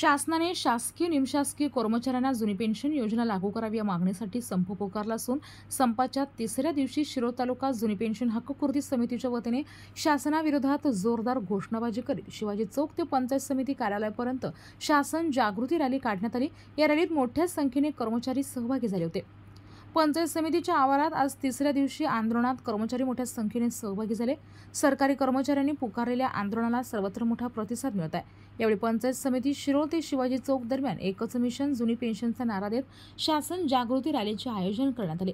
शासनाने शासकीय निमशासकीय कर्मचाऱ्यांना जुनी पेन्शन योजना लागू करावी या मागणीसाठी संप पुकारला असून संपाच्या तिसऱ्या दिवशी शिरोळ तालुका जुनी पेन्शन हक्क समितीच्या वतीने शासनाविरोधात जोरदार घोषणाबाजी करीत शिवाजी चौक ते पंचायत समिती कार्यालयापर्यंत शासन जागृती रॅली काढण्यात आली या रॅलीत मोठ्या संख्येने कर्मचारी सहभागी झाले होते पंचायत समितीच्या आवारात आज तिसऱ्या दिवशी आंदोलनात कर्मचारी मोठ्या संख्येने सहभागी झाले सरकारी कर्मचाऱ्यांनी पुकारलेल्या आंदोलनाला सर्वत्र मोठा प्रतिसाद मिळत आहे यावेळी पंचायत समिती शिरोळ ते शिवाजी चौक दरम्यान एकच मिशन जुनी पेन्शनचा नारा देत शासन जागृती रॅलीचे आयोजन करण्यात आले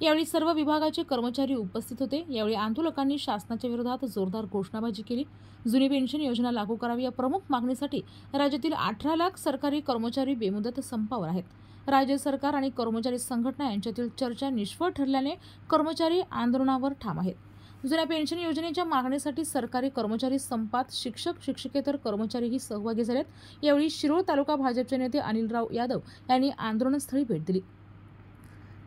यावेळी सर्व विभागाचे कर्मचारी उपस्थित होते यावेळी आंदोलकांनी शासनाच्या विरोधात जोरदार घोषणाबाजी केली जुनी पेन्शन योजना लागू करावी या प्रमुख मागणीसाठी राज्यातील अठरा लाख सरकारी कर्मचारी बेमुदत संपावर आहेत राज्य सरकार आणि कर्मचारी संघटना यांच्यातील चर्चा निष्फळ ठरल्याने कर्मचारी आंदोलनावर ठाम आहेत जुन्या पेन्शन योजनेच्या मागणीसाठी सरकारी कर्मचारी संपात शिक्षक शिक्षकेतर कर्मचारीही सहभागी झालेत यावेळी शिरोळ तालुका भाजपचे नेते अनिलराव यादव यांनी आंदोलनस्थळी भेट दिली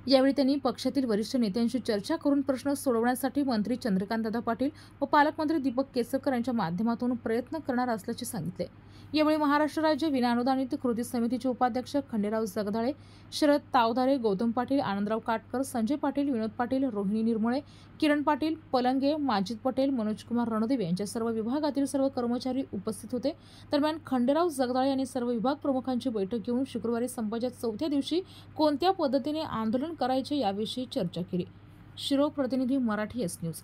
यावेळी त्यांनी पक्षातील वरिष्ठ नेत्यांशी चर्चा करून प्रश्न सोडवण्यासाठी मंत्री चंद्रकांतदा पाटील व पालकमंत्री दीपक केसरकर यांच्या माध्यमातून प्रयत्न करणार असल्याचे सांगितले यावेळी महाराष्ट्र राज्य विनाअनुदानित कृती समितीचे उपाध्यक्ष खंडेराव जगदाळे शरद तावधारे गौतम पाटील आनंदराव काटकर संजय पाटील विनोद पाटील रोहिणी निर्मळे किरण पाटील पलंगे माजिद पटेल मनोजकुमार रणदेव यांच्या सर्व विभागातील सर्व कर्मचारी उपस्थित होते दरम्यान खंडेराव जगदाळे यांनी सर्व विभाग प्रमुखांची बैठक घेऊन शुक्रवारी संपाच्या चौथ्या दिवशी कोणत्या पद्धतीने आंदोलन करायचे याविषयी चर्चा केली शिरो प्रतिनिधी मराठी एस न्यूज